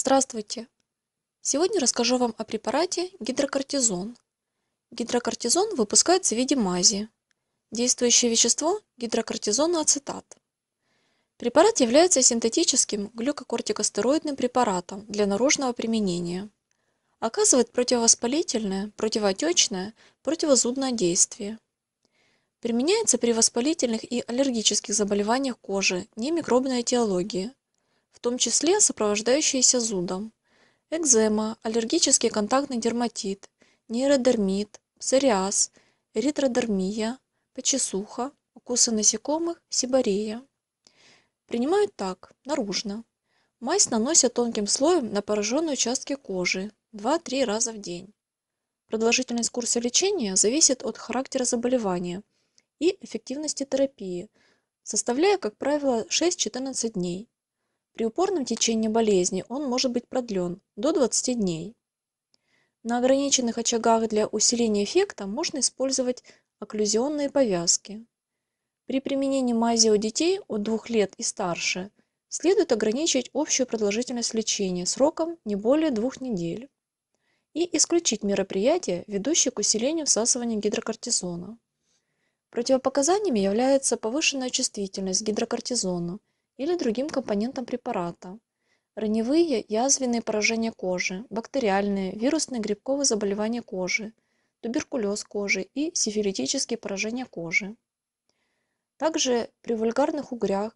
Здравствуйте! Сегодня расскажу вам о препарате гидрокортизон. Гидрокортизон выпускается в виде мази. Действующее вещество – гидрокортизоноацетат. Препарат является синтетическим глюкокортикостероидным препаратом для наружного применения. Оказывает противовоспалительное, противоотечное, противозудное действие. Применяется при воспалительных и аллергических заболеваниях кожи, немикробной этиологии – в том числе сопровождающиеся зудом. Экзема, аллергический контактный дерматит, нейродермит, псориаз, эритродермия, почесуха, укусы насекомых, сибарея. Принимают так, наружно. Мазь наносят тонким слоем на пораженные участки кожи 2-3 раза в день. Продолжительность курса лечения зависит от характера заболевания и эффективности терапии, составляя, как правило, 6-14 дней. При упорном течении болезни он может быть продлен до 20 дней. На ограниченных очагах для усиления эффекта можно использовать окклюзионные повязки. При применении мази у детей от 2 лет и старше следует ограничить общую продолжительность лечения сроком не более двух недель и исключить мероприятия, ведущие к усилению всасывания гидрокортизона. Противопоказаниями является повышенная чувствительность к гидрокортизону или другим компонентам препарата. Раневые язвенные поражения кожи, бактериальные, вирусные грибковые заболевания кожи, туберкулез кожи и сифилитические поражения кожи. Также при вульгарных угрях,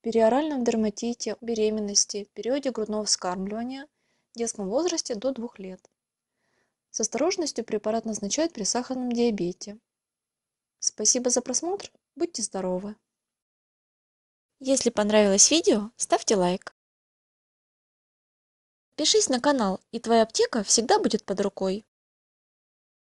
периоральном дерматите, беременности, периоде грудного вскармливания, детском возрасте до 2 лет. С осторожностью препарат назначают при сахарном диабете. Спасибо за просмотр. Будьте здоровы! Если понравилось видео, ставьте лайк. Пишись на канал, и твоя аптека всегда будет под рукой.